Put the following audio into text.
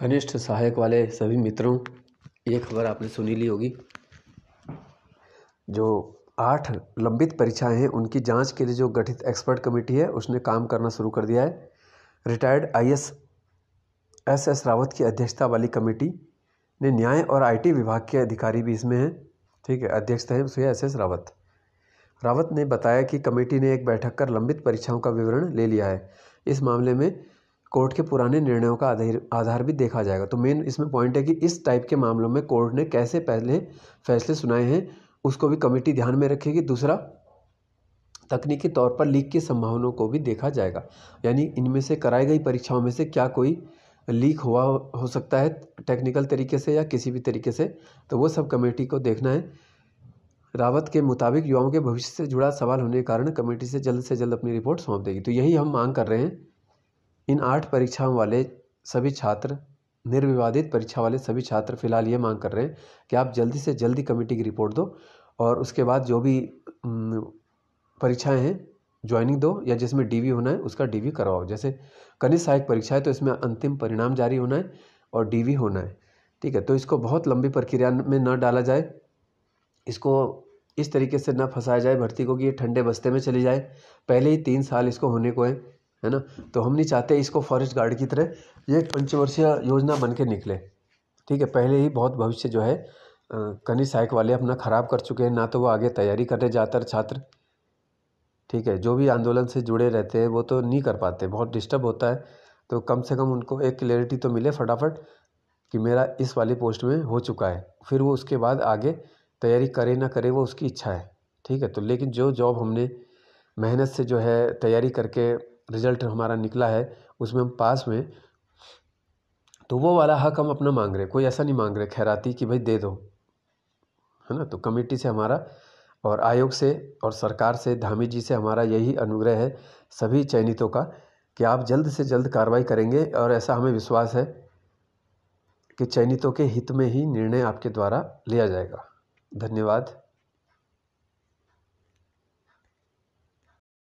कनिष्ठ सहायक वाले सभी मित्रों ये खबर आपने सुनी ली होगी जो आठ लंबित परीक्षाएं हैं उनकी जांच के लिए जो गठित एक्सपर्ट कमेटी है उसने काम करना शुरू कर दिया है retired I S S S Rawat की अध्यक्षता वाली कमेटी ने न्याय और आईटी विभाग के अधिकारी भी इसमें हैं ठीक है अध्यक्षता है उसे एस एस रावत रावत ने बताया कि कमेटी ने एक बैठक कर लंबित परीक्षाओं का विवरण ले लिया है इस मामले में कोर्ट के पुराने निर्णयों का आधार आधार भी देखा जाएगा तो मेन इसमें पॉइंट है कि इस टाइप के मामलों में कोर्ट ने कैसे पहले फैसले सुनाए हैं उसको भी कमेटी ध्यान में रखेगी दूसरा तकनीकी तौर पर लीक की संभावनाओं को भी देखा जाएगा यानी इनमें से कराई गई परीक्षाओं में से क्या कोई लीक हुआ हो सकता है टेक्निकल तरीके से या किसी भी तरीके से तो वो सब कमेटी को देखना है रावत के मुताबिक युवाओं के भविष्य से जुड़ा सवाल होने के कारण कमेटी से जल्द से जल्द अपनी रिपोर्ट सौंप देगी तो यही हम मांग कर रहे हैं इन आठ परीक्षाओं वाले सभी छात्र निर्विवादित परीक्षा वाले सभी छात्र फिलहाल ये मांग कर रहे हैं कि आप जल्दी से जल्दी कमेटी की रिपोर्ट दो और उसके बाद जो भी परीक्षाएं हैं ज्वाइनिंग दो या जिसमें डीवी होना है उसका डीवी करवाओ जैसे कनिष्ठ सहायक परीक्षा है तो इसमें अंतिम परिणाम जारी होना है और डीवी होना है ठीक है तो इसको बहुत लंबी प्रक्रिया में न डाला जाए इसको इस तरीके से न फंसाया जाए भर्ती को कि ये ठंडे बस्ते में चली जाए पहले ही तीन साल इसको होने को है है ना तो हम नहीं चाहते इसको फॉरेस्ट गार्ड की तरह ये पंचवर्षीय योजना बन के निकले ठीक है पहले ही बहुत भविष्य जो है कनी सहायक वाले अपना ख़राब कर चुके हैं ना तो वो आगे तैयारी करने जाता छात्र ठीक है जो भी आंदोलन से जुड़े रहते हैं वो तो नहीं कर पाते बहुत डिस्टर्ब होता है तो कम से कम उनको एक क्लैरिटी तो मिले फटाफट कि मेरा इस वाली पोस्ट में हो चुका है फिर वो उसके बाद आगे तैयारी करे ना करे वो उसकी इच्छा है ठीक है तो लेकिन जो जॉब हमने मेहनत से जो है तैयारी करके रिज़ल्ट हमारा निकला है उसमें हम पास हुए तो वो वाला हक हम अपना मांग रहे कोई ऐसा नहीं मांग रहे खैराती कि भाई दे दो है ना तो कमेटी से हमारा और आयोग से और सरकार से धामी जी से हमारा यही अनुग्रह है सभी चयनितों का कि आप जल्द से जल्द कार्रवाई करेंगे और ऐसा हमें विश्वास है कि चयनितों के हित में ही निर्णय आपके द्वारा लिया जाएगा धन्यवाद